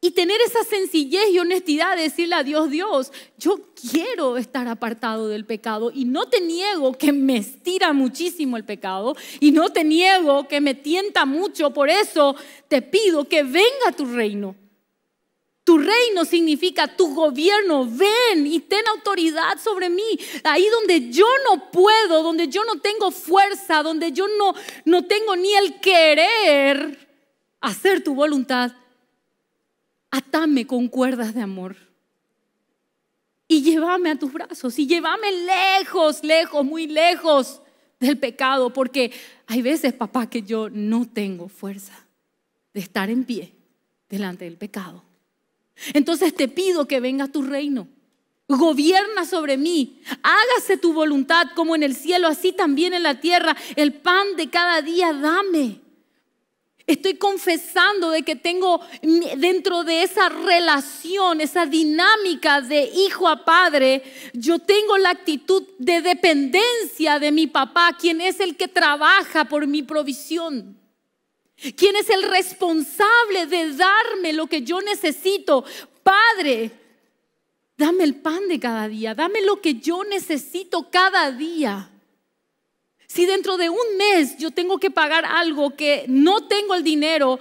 Y tener esa sencillez y honestidad de decirle a Dios, Dios, yo quiero estar apartado del pecado y no te niego que me estira muchísimo el pecado y no te niego que me tienta mucho, por eso te pido que venga tu reino. Tu reino significa tu gobierno. Ven y ten autoridad sobre mí. Ahí donde yo no puedo, donde yo no tengo fuerza, donde yo no, no tengo ni el querer hacer tu voluntad, atame con cuerdas de amor. Y llévame a tus brazos y llévame lejos, lejos, muy lejos del pecado, porque hay veces, papá, que yo no tengo fuerza de estar en pie delante del pecado. Entonces te pido que venga tu reino. Gobierna sobre mí, hágase tu voluntad como en el cielo, así también en la tierra. El pan de cada día dame. Estoy confesando de que tengo dentro de esa relación, esa dinámica de hijo a padre, yo tengo la actitud de dependencia de mi papá, quien es el que trabaja por mi provisión. ¿Quién es el responsable de darme lo que yo necesito? Padre, dame el pan de cada día, dame lo que yo necesito cada día. Si dentro de un mes yo tengo que pagar algo que no tengo el dinero,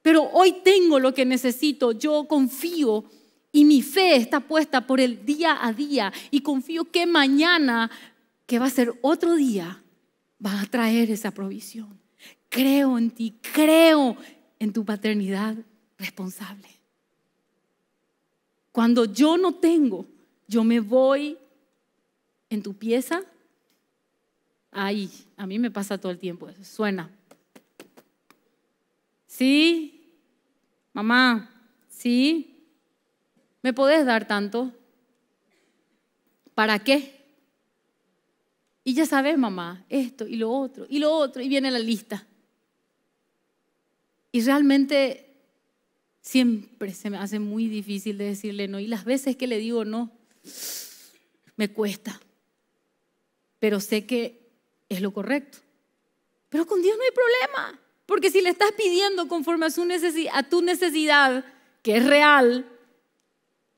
pero hoy tengo lo que necesito, yo confío y mi fe está puesta por el día a día y confío que mañana, que va a ser otro día, va a traer esa provisión creo en ti, creo en tu paternidad responsable. Cuando yo no tengo, yo me voy en tu pieza. Ahí, a mí me pasa todo el tiempo eso, suena. Sí, mamá, sí, ¿me podés dar tanto? ¿Para qué? Y ya sabes, mamá, esto y lo otro, y lo otro, y viene la lista. Y realmente siempre se me hace muy difícil de decirle no. Y las veces que le digo no, me cuesta. Pero sé que es lo correcto. Pero con Dios no hay problema. Porque si le estás pidiendo conforme a, a tu necesidad, que es real,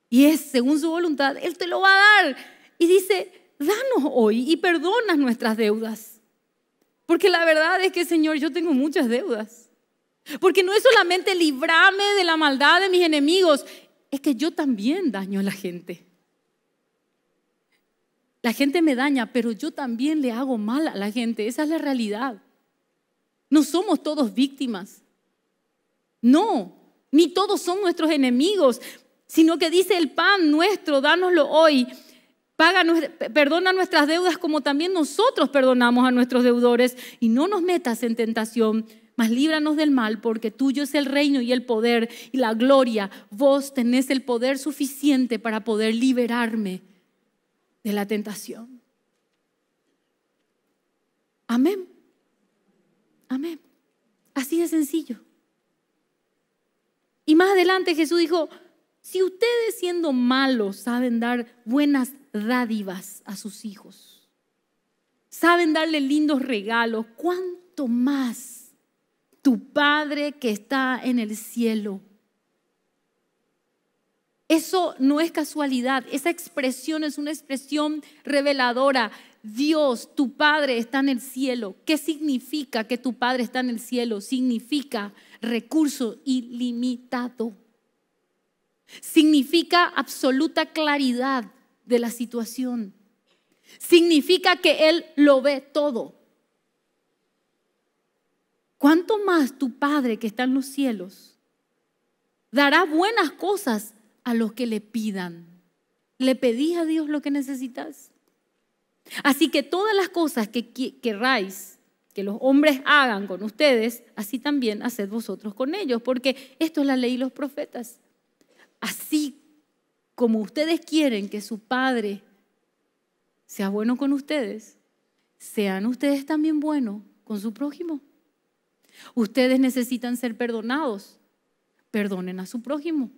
y es según su voluntad, Él te lo va a dar. Y dice, danos hoy y perdona nuestras deudas. Porque la verdad es que, Señor, yo tengo muchas deudas. Porque no es solamente librarme de la maldad de mis enemigos, es que yo también daño a la gente. La gente me daña, pero yo también le hago mal a la gente. Esa es la realidad. No somos todos víctimas. No, ni todos son nuestros enemigos, sino que dice el pan nuestro, dánoslo hoy. perdona nuestras deudas como también nosotros perdonamos a nuestros deudores y no nos metas en tentación, mas líbranos del mal, porque tuyo es el reino y el poder y la gloria. Vos tenés el poder suficiente para poder liberarme de la tentación. Amén. Amén. Así de sencillo. Y más adelante Jesús dijo, si ustedes siendo malos saben dar buenas dádivas a sus hijos, saben darle lindos regalos, ¿cuánto más tu Padre que está en el cielo. Eso no es casualidad, esa expresión es una expresión reveladora. Dios, tu Padre está en el cielo. ¿Qué significa que tu Padre está en el cielo? Significa recurso ilimitado. Significa absoluta claridad de la situación. Significa que Él lo ve todo. ¿Cuánto más tu Padre que está en los cielos dará buenas cosas a los que le pidan? ¿Le pedís a Dios lo que necesitas? Así que todas las cosas que querráis que los hombres hagan con ustedes, así también haced vosotros con ellos, porque esto es la ley y los profetas. Así como ustedes quieren que su Padre sea bueno con ustedes, sean ustedes también buenos con su prójimo. Ustedes necesitan ser perdonados. Perdonen a su prójimo.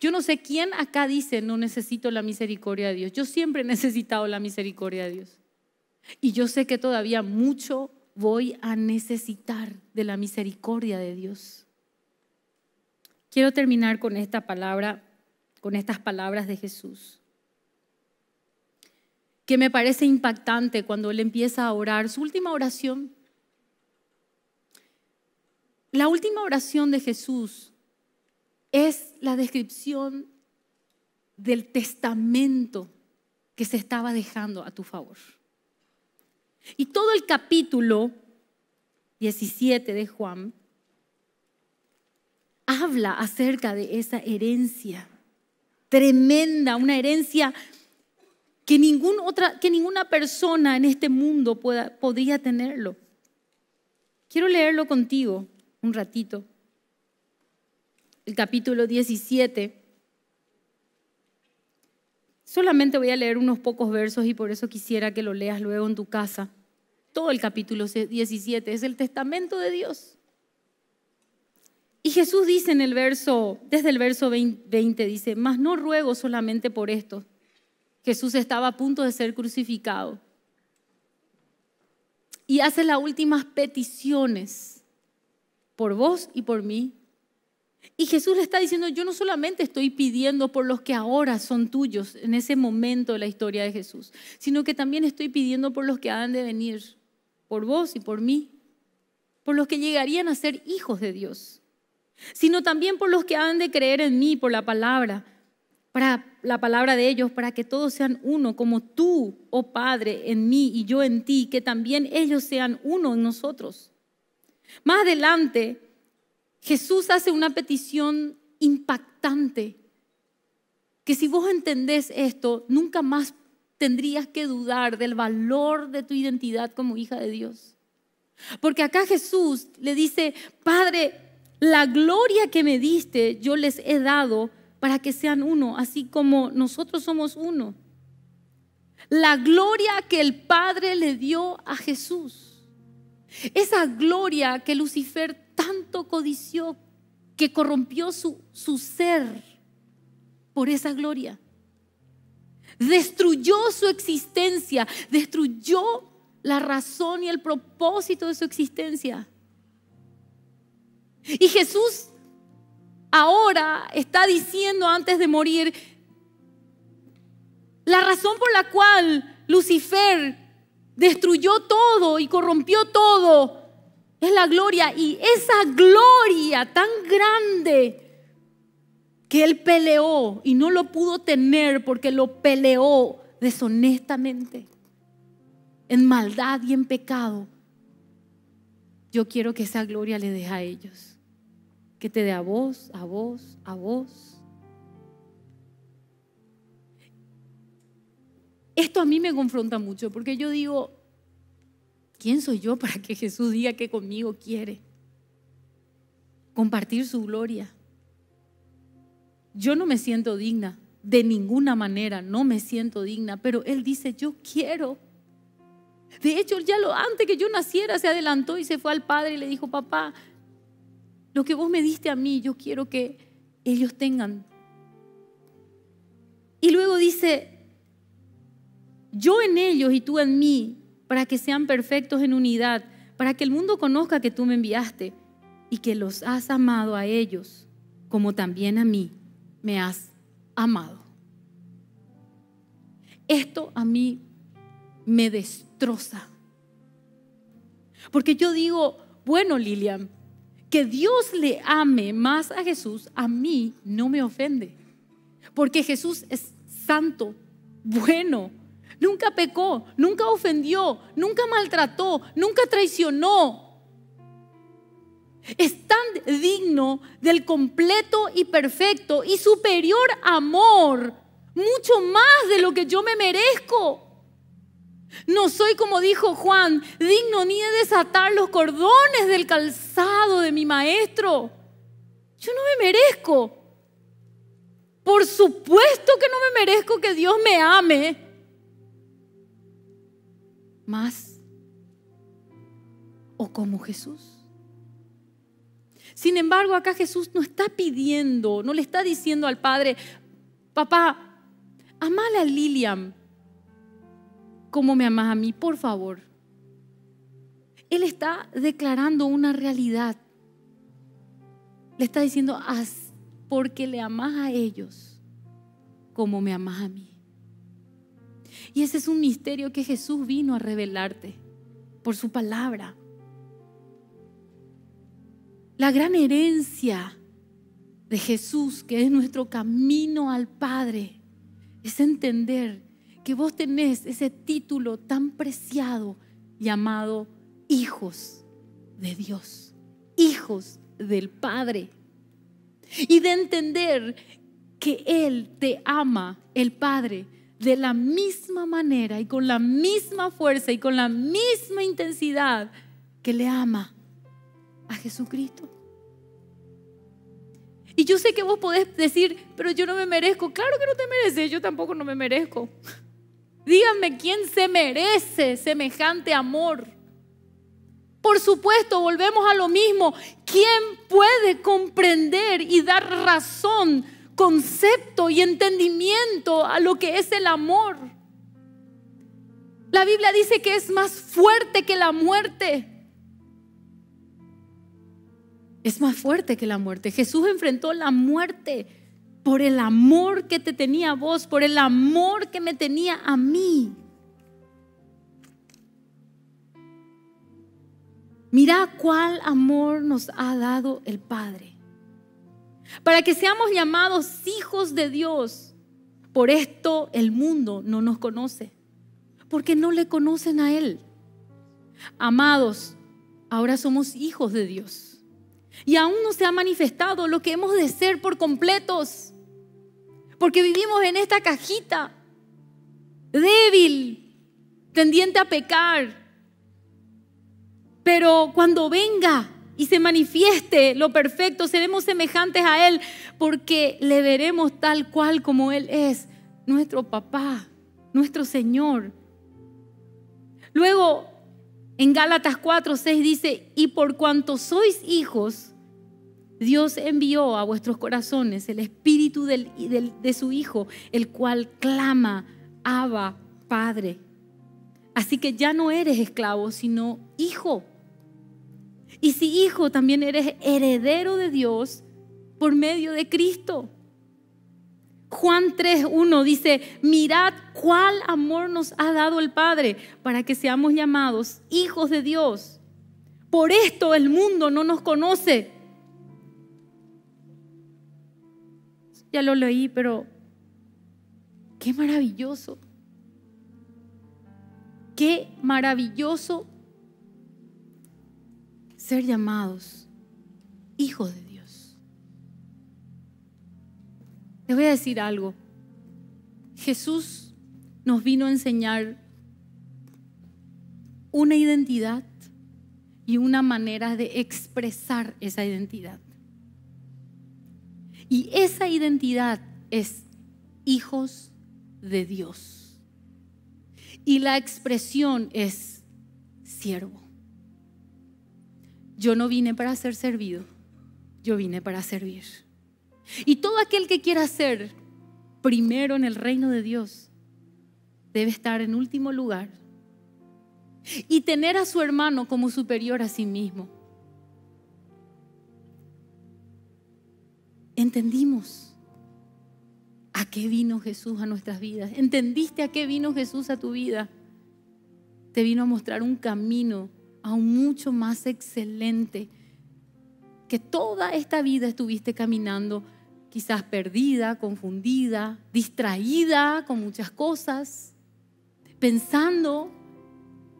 Yo no sé quién acá dice no necesito la misericordia de Dios. Yo siempre he necesitado la misericordia de Dios. Y yo sé que todavía mucho voy a necesitar de la misericordia de Dios. Quiero terminar con esta palabra, con estas palabras de Jesús, que me parece impactante cuando él empieza a orar su última oración la última oración de Jesús es la descripción del testamento que se estaba dejando a tu favor. Y todo el capítulo 17 de Juan habla acerca de esa herencia tremenda, una herencia que, ninguna persona en este mundo podría tenerlo. Quiero leerlo contigo un ratito, el capítulo 17. Solamente voy a leer unos pocos versos y por eso quisiera que lo leas luego en tu casa. Todo el capítulo 17 es el testamento de Dios. Y Jesús dice en el verso, desde el verso 20, dice, mas no ruego solamente por esto. Jesús estaba a punto de ser crucificado. Y hace las últimas peticiones por vos y por mí. Y Jesús le está diciendo, yo no solamente estoy pidiendo por los que ahora son tuyos en ese momento de la historia de Jesús, sino que también estoy pidiendo por los que han de venir, por vos y por mí, por los que llegarían a ser hijos de Dios, sino también por los que han de creer en mí, por la palabra, para la palabra de ellos, para que todos sean uno, como tú, oh Padre, en mí y yo en ti, que también ellos sean uno en nosotros más adelante, Jesús hace una petición impactante, que si vos entendés esto, nunca más tendrías que dudar del valor de tu identidad como hija de Dios. Porque acá Jesús le dice, Padre, la gloria que me diste yo les he dado para que sean uno, así como nosotros somos uno. La gloria que el Padre le dio a Jesús. Esa gloria que Lucifer tanto codició, que corrompió su, ser por esa gloria. Destruyó su existencia, destruyó la razón y el propósito de su existencia. Y Jesús ahora está diciendo antes de morir, la razón por la cual Lucifer destruyó todo y corrompió todo. Es la gloria y esa gloria tan grande que él peleó y no lo pudo tener porque lo peleó deshonestamente, en maldad y en pecado. Yo quiero que esa gloria le deje a ellos, que te dé a vos, a vos, a vos, Esto a mí me confronta mucho porque yo digo, ¿quién soy yo para que Jesús diga que conmigo quiere compartir su gloria? Yo no me siento digna, de ninguna manera, no me siento digna, pero Él dice, yo quiero. De hecho, ya lo antes que yo naciera se adelantó y se fue al Padre y le dijo, papá, lo que vos me diste a mí, yo quiero que ellos tengan. Y luego dice, yo en ellos y tú en mí, para que sean perfectos en unidad, para que el mundo conozca que tú me enviaste y que los has amado a ellos, como también a mí me has amado. Esto a mí me destroza. Porque yo digo, bueno, Lilian, que Dios le ame más a Jesús, a mí no me ofende. Porque Jesús es santo, bueno, Nunca pecó, nunca ofendió, nunca maltrató, nunca traicionó. Es tan digno del completo y perfecto y superior amor, mucho más de lo que yo me merezco. No soy, como dijo Juan, digno ni de desatar los cordones del calzado de mi maestro. Yo no me merezco. Por supuesto que no me merezco que Dios me ame más o como Jesús. Sin embargo, acá Jesús no está pidiendo, no le está diciendo al Padre, papá, amale a Lilian como me amas a mí, por favor. Él está declarando una realidad. Le está diciendo, haz porque le amas a ellos como me amas a mí. Y ese es un misterio que Jesús vino a revelarte por su palabra. La gran herencia de Jesús, que es nuestro camino al Padre, es entender que vos tenés ese título tan preciado llamado hijos de Dios, hijos del Padre. Y de entender que Él te ama, el Padre, de la misma manera y con la misma fuerza y con la misma intensidad que le ama a Jesucristo. Y yo sé que vos podés decir, pero yo no me merezco. Claro que no te mereces, yo tampoco no me merezco. [LAUGHS] Díganme quién se merece semejante amor. Por supuesto, volvemos a lo mismo. ¿Quién puede comprender y dar razón concepto y entendimiento a lo que es el amor. La Biblia dice que es más fuerte que la muerte. Es más fuerte que la muerte. Jesús enfrentó la muerte por el amor que te tenía a vos, por el amor que me tenía a mí. Mira cuál amor nos ha dado el Padre para que seamos llamados hijos de Dios. Por esto el mundo no nos conoce, porque no le conocen a Él. Amados, ahora somos hijos de Dios. Y aún no se ha manifestado lo que hemos de ser por completos, porque vivimos en esta cajita, débil, tendiente a pecar. Pero cuando venga y se manifieste lo perfecto, seremos semejantes a Él, porque le veremos tal cual como Él es, nuestro papá, nuestro Señor. Luego, en Gálatas 4, 6 dice, y por cuanto sois hijos, Dios envió a vuestros corazones el espíritu de su Hijo, el cual clama, Abba, Padre. Así que ya no eres esclavo, sino hijo. Y si hijo, también eres heredero de Dios por medio de Cristo. Juan 3.1 dice, mirad cuál amor nos ha dado el Padre para que seamos llamados hijos de Dios. Por esto el mundo no nos conoce. Ya lo leí, pero qué maravilloso. Qué maravilloso ser llamados hijos de Dios. Les voy a decir algo. Jesús nos vino a enseñar una identidad y una manera de expresar esa identidad. Y esa identidad es hijos de Dios. Y la expresión es siervo. Yo no vine para ser servido, yo vine para servir. Y todo aquel que quiera ser primero en el reino de Dios debe estar en último lugar y tener a su hermano como superior a sí mismo. Entendimos a qué vino Jesús a nuestras vidas. ¿Entendiste a qué vino Jesús a tu vida? Te vino a mostrar un camino aún mucho más excelente. Que toda esta vida estuviste caminando quizás perdida, confundida, distraída con muchas cosas, pensando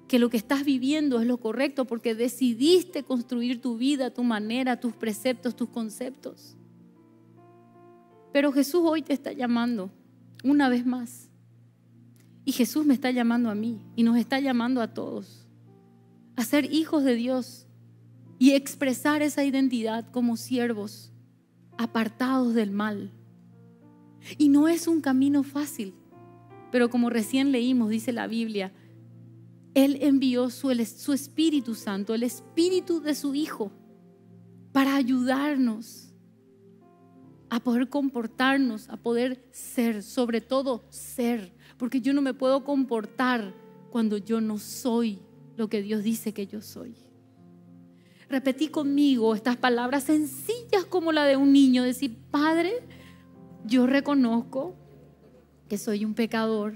que lo que estás viviendo es lo correcto porque decidiste construir tu vida, tu manera, tus preceptos, tus conceptos. Pero Jesús hoy te está llamando una vez más. Y Jesús me está llamando a mí y nos está llamando a todos a ser hijos de Dios y expresar esa identidad como siervos apartados del mal. Y no es un camino fácil, pero como recién leímos, dice la Biblia, Él envió su, su Espíritu Santo, el Espíritu de su Hijo, para ayudarnos a poder comportarnos, a poder ser, sobre todo ser, porque yo no me puedo comportar cuando yo no soy lo que Dios dice que yo soy. Repetí conmigo estas palabras sencillas como la de un niño, decir, Padre, yo reconozco que soy un pecador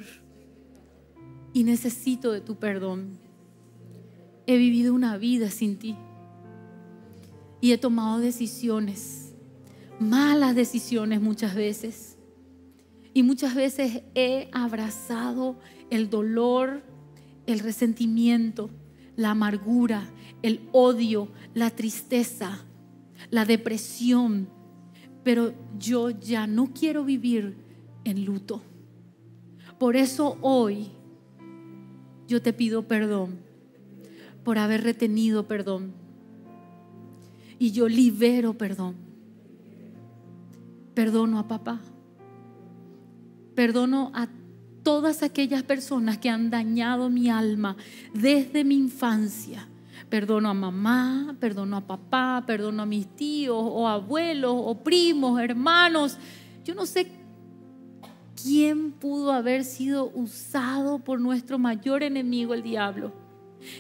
y necesito de tu perdón. He vivido una vida sin ti y he tomado decisiones, malas decisiones muchas veces. Y muchas veces he abrazado el dolor, el resentimiento, la amargura, el odio, la tristeza, la depresión. Pero yo ya no quiero vivir en luto. Por eso hoy yo te pido perdón por haber retenido perdón. Y yo libero perdón. Perdono a papá. Perdono a todas aquellas personas que han dañado mi alma desde mi infancia. Perdono a mamá, perdono a papá, perdono a mis tíos o abuelos o primos, hermanos. Yo no sé quién pudo haber sido usado por nuestro mayor enemigo, el diablo.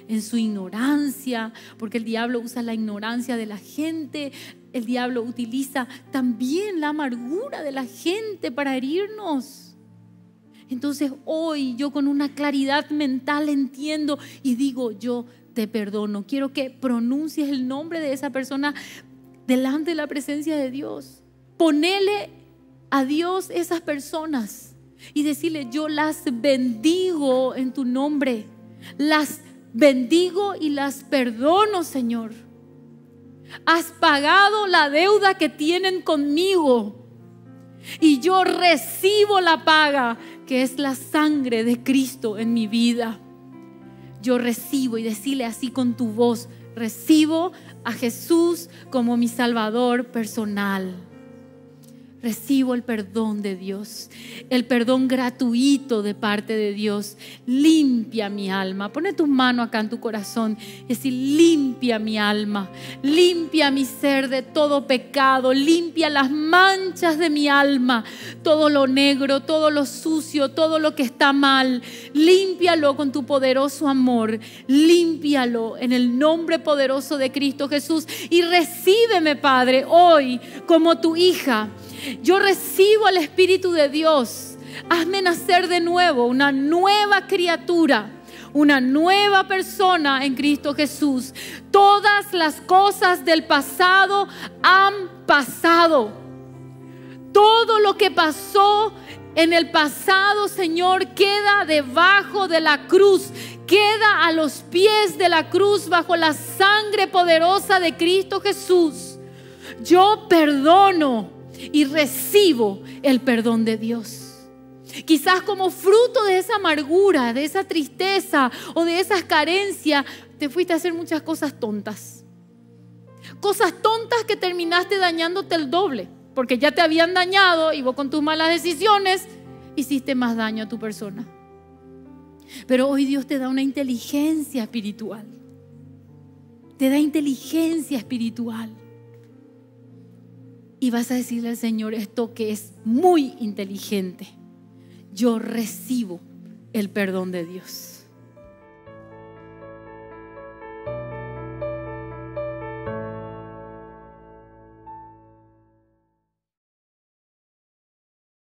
En su ignorancia, porque el diablo usa la ignorancia de la gente, el diablo utiliza también la amargura de la gente para herirnos. Entonces hoy yo con una claridad mental entiendo y digo, yo te perdono. Quiero que pronuncies el nombre de esa persona delante de la presencia de Dios. Ponele a Dios esas personas y decirle, yo las bendigo en tu nombre. Las bendigo y las perdono, Señor. Has pagado la deuda que tienen conmigo. Y yo recibo la paga que es la sangre de Cristo en mi vida. Yo recibo y decirle así con tu voz, recibo a Jesús como mi Salvador personal. Recibo el perdón de Dios, el perdón gratuito de parte de Dios. Limpia mi alma. Pone tu mano acá en tu corazón y decir, limpia mi alma, limpia mi ser de todo pecado, limpia las manchas de mi alma, todo lo negro, todo lo sucio, todo lo que está mal. Límpialo con tu poderoso amor, límpialo en el nombre poderoso de Cristo Jesús y recíbeme, Padre, hoy como tu hija yo recibo al Espíritu de Dios. Hazme nacer de nuevo, una nueva criatura, una nueva persona en Cristo Jesús. Todas las cosas del pasado han pasado. Todo lo que pasó en el pasado, Señor, queda debajo de la cruz, queda a los pies de la cruz bajo la sangre poderosa de Cristo Jesús. Yo perdono y recibo el perdón de Dios. Quizás como fruto de esa amargura, de esa tristeza o de esas carencias, te fuiste a hacer muchas cosas tontas. Cosas tontas que terminaste dañándote el doble, porque ya te habían dañado y vos con tus malas decisiones hiciste más daño a tu persona. Pero hoy Dios te da una inteligencia espiritual. Te da inteligencia espiritual y vas a decirle al Señor esto que es muy inteligente. Yo recibo el perdón de Dios.